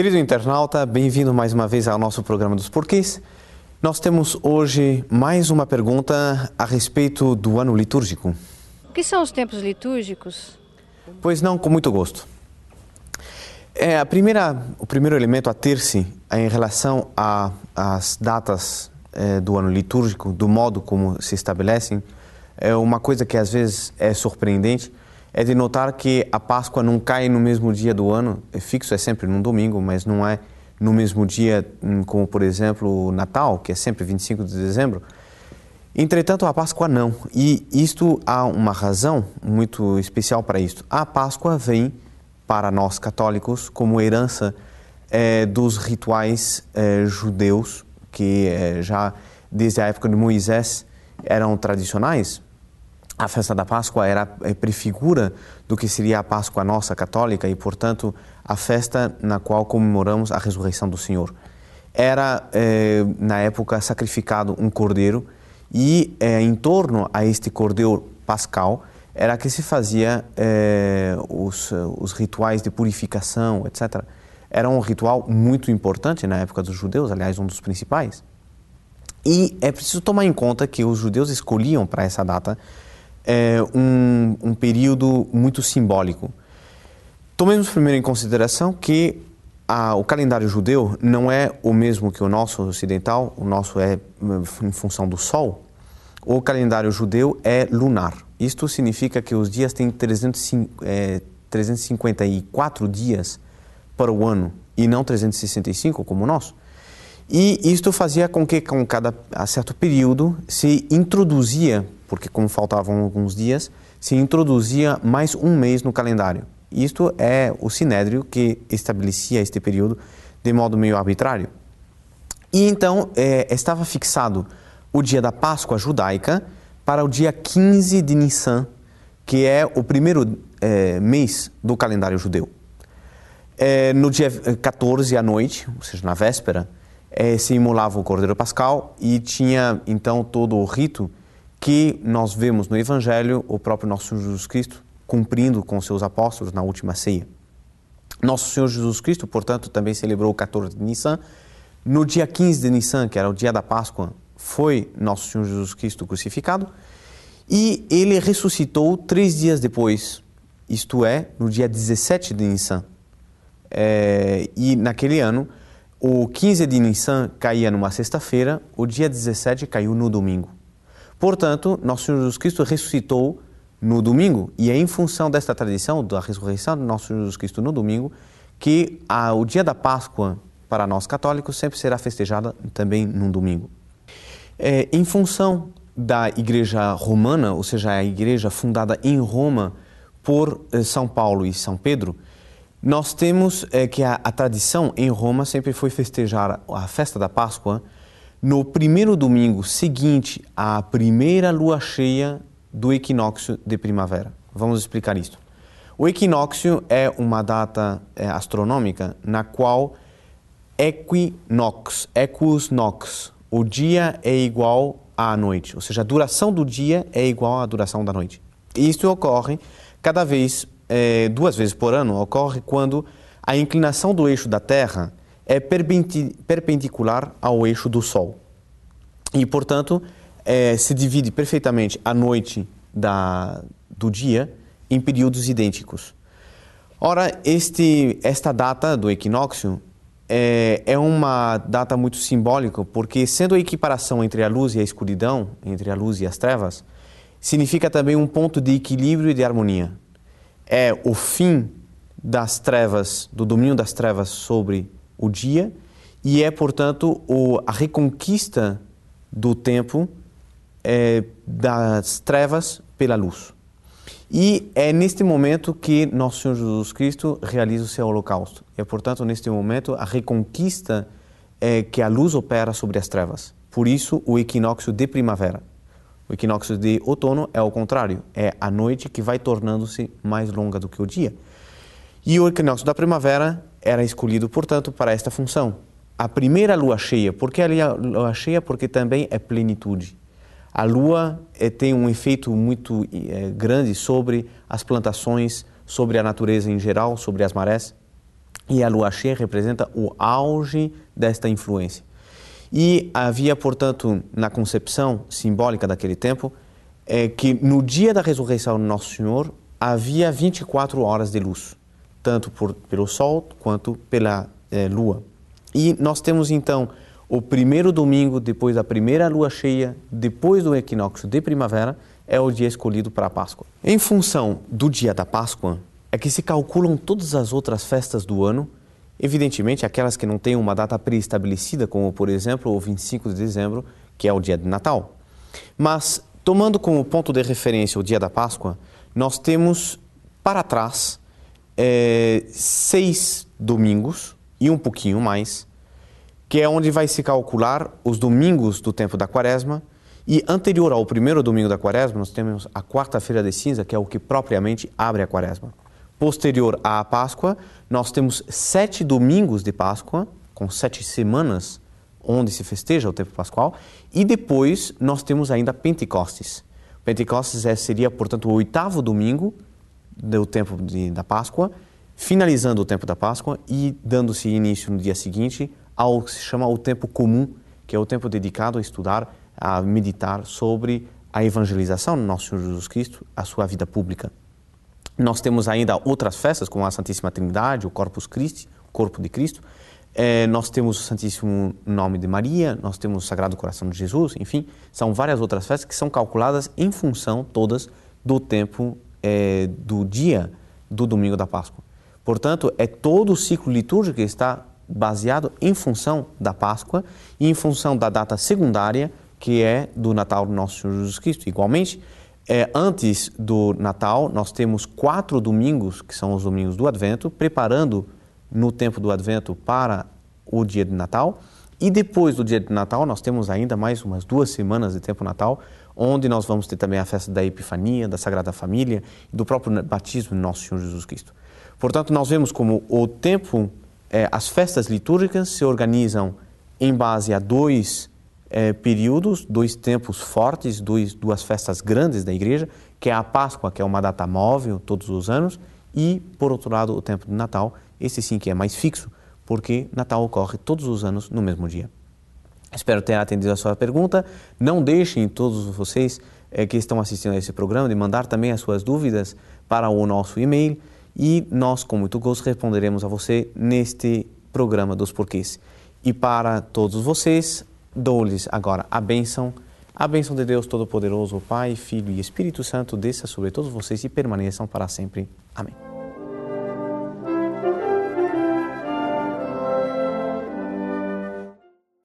Querido internauta, bem-vindo mais uma vez ao nosso programa dos Porquês. Nós temos hoje mais uma pergunta a respeito do ano litúrgico. O que são os tempos litúrgicos? Pois não, com muito gosto. É, a primeira, o primeiro elemento a ter-se é em relação às datas é, do ano litúrgico, do modo como se estabelecem, é uma coisa que às vezes é surpreendente é de notar que a Páscoa não cai no mesmo dia do ano, é fixo, é sempre num domingo, mas não é no mesmo dia hum, como, por exemplo, o Natal, que é sempre 25 de dezembro. Entretanto, a Páscoa não. E isto há uma razão muito especial para isto. A Páscoa vem para nós católicos como herança é, dos rituais é, judeus que é, já desde a época de Moisés eram tradicionais a festa da Páscoa era eh, prefigura do que seria a Páscoa nossa católica e, portanto, a festa na qual comemoramos a ressurreição do Senhor. Era, eh, na época, sacrificado um cordeiro e, eh, em torno a este cordeiro pascal, era que se fazia os, os rituais de purificação, etc. Era um ritual muito importante na época dos judeus, aliás, um dos principais. E é preciso tomar em conta que os judeus escolhiam para essa data é, um, um período muito simbólico. Tomemos primeiro em consideração que a, o calendário judeu não é o mesmo que o nosso ocidental, o nosso é hum, em função do Sol. O calendário judeu é lunar. Isto significa que os dias têm é, 354 dias para o ano e não 365 como o nosso. E isto fazia com que, com cada a certo período, se introduzia porque como faltavam alguns dias, se introduzia mais um mês no calendário. Isto é o Sinédrio que estabelecia este período de modo meio arbitrário. E então é, estava fixado o dia da Páscoa judaica para o dia 15 de Nissan, que é o primeiro é, mês do calendário judeu. É, no dia 14 à noite, ou seja, na véspera, se imolava o Cordeiro Pascal e tinha então todo o rito que nós vemos no Evangelho o próprio nosso Senhor Jesus Cristo cumprindo com seus apóstolos na última ceia. Nosso Senhor Jesus Cristo, portanto, também celebrou o 14 de Nissan. No dia 15 de Nissan, que era o dia da Páscoa, foi Nosso Senhor Jesus Cristo crucificado e ele ressuscitou três dias depois, isto é, no dia 17 de Nissan. É, e naquele ano, o 15 de Nissan caía numa sexta-feira, o dia 17 caiu no domingo. Portanto, Nosso Senhor Jesus Cristo ressuscitou no domingo e é em função desta tradição da ressurreição de Nosso Senhor Jesus Cristo no domingo que a, o dia da Páscoa para nós católicos sempre será festejada também num domingo. É, em função da Igreja Romana, ou seja, a Igreja fundada em Roma por eh, São Paulo e São Pedro, nós temos é, que a, a, tradição em Roma sempre foi festejar a festa da Páscoa no primeiro domingo seguinte à primeira lua cheia do equinócio de primavera. Vamos explicar isso. O equinócio é uma data é, astronômica na qual equinox, equus nox, o dia é igual à noite, ou seja, a duração do dia é igual à duração da noite. Isso ocorre cada vez, é, duas vezes por ano, ocorre quando a inclinação do eixo da Terra é perpendicular ao eixo do Sol. E, portanto, é, se divide perfeitamente a noite da, do dia em períodos idênticos. Ora, este, esta data do equinócio é, é uma data muito simbólica, porque, sendo a equiparação entre a luz e a escuridão, entre a luz e as trevas, significa também um ponto de equilíbrio e de harmonia. É o fim das trevas, do domínio das trevas sobre o dia, e é, portanto, o, a reconquista do tempo é, das trevas pela luz. E é neste momento que Nosso Senhor Jesus Cristo realiza o seu holocausto. É, portanto, neste momento, a reconquista é, que a luz opera sobre as trevas. Por isso, o equinócio de primavera. O equinócio de outono é o contrário, é a noite que vai tornando-se mais longa do que o dia. E o equinócio da primavera era escolhido, portanto, para esta função. A primeira lua cheia, por que a lua cheia? Porque também é plenitude. A lua eh, tem um efeito muito eh, grande sobre as plantações, sobre a natureza em geral, sobre as marés. E a lua cheia representa o auge desta influência. E havia, portanto, na concepção simbólica daquele tempo, é que no dia da ressurreição do Nosso Senhor havia 24 horas de luz tanto por, pelo Sol quanto pela eh, Lua. E nós temos então o primeiro domingo depois da primeira lua cheia, depois do equinócio de primavera, é o dia escolhido para a Páscoa. Em função do dia da Páscoa, é que se calculam todas as outras festas do ano, evidentemente aquelas que não têm uma data pré-estabelecida, como por exemplo o 25 de dezembro, que é o dia de Natal. Mas, tomando como ponto de referência o dia da Páscoa, nós temos para trás é, seis domingos e um pouquinho mais, que é onde vai se calcular os domingos do tempo da quaresma. E anterior ao primeiro domingo da quaresma, nós temos a quarta-feira de cinza, que é o que propriamente abre a quaresma. Posterior à Páscoa, nós temos sete domingos de Páscoa, com sete semanas onde se festeja o tempo pascual, e depois nós temos ainda Pentecostes. Pentecostes é, seria, portanto, o oitavo domingo do tempo de, da Páscoa, finalizando o tempo da Páscoa e dando-se início no dia seguinte ao que se chama o tempo comum, que é o tempo dedicado a estudar, a meditar sobre a evangelização do nosso Senhor Jesus Cristo, a sua vida pública. Nós temos ainda outras festas, como a Santíssima Trindade, o Corpus Christi, o Corpo de Cristo. É, nós temos o Santíssimo Nome de Maria, nós temos o Sagrado Coração de Jesus, enfim, são várias outras festas que são calculadas em função todas do tempo é, do dia do domingo da Páscoa. Portanto, é todo o ciclo litúrgico que está baseado em função da Páscoa e em função da data secundária, que é do Natal do nosso Senhor Jesus Cristo. Igualmente, é, antes do Natal, nós temos quatro domingos, que são os domingos do Advento, preparando no tempo do Advento para o dia de Natal. E depois do dia de Natal, nós temos ainda mais umas duas semanas de tempo Natal onde nós vamos ter também a festa da Epifania, da Sagrada Família e do próprio batismo de Nosso Senhor Jesus Cristo. Portanto, nós vemos como o tempo, eh, as festas litúrgicas se organizam em base a dois eh, períodos, dois tempos fortes, dois, duas festas grandes da Igreja, que é a Páscoa, que é uma data móvel todos os anos, e, por outro lado, o tempo de Natal, esse sim que é mais fixo, porque Natal ocorre todos os anos no mesmo dia. Espero ter atendido a sua pergunta. Não deixem todos vocês eh, que estão assistindo a esse programa de mandar também as suas dúvidas para o nosso e-mail e nós, com muito gosto, responderemos a você neste programa dos Porquês. E para todos vocês, dou-lhes agora a bênção. A bênção de Deus Todo-Poderoso, Pai, Filho e Espírito Santo, desça sobre todos vocês e permaneçam para sempre. Amém.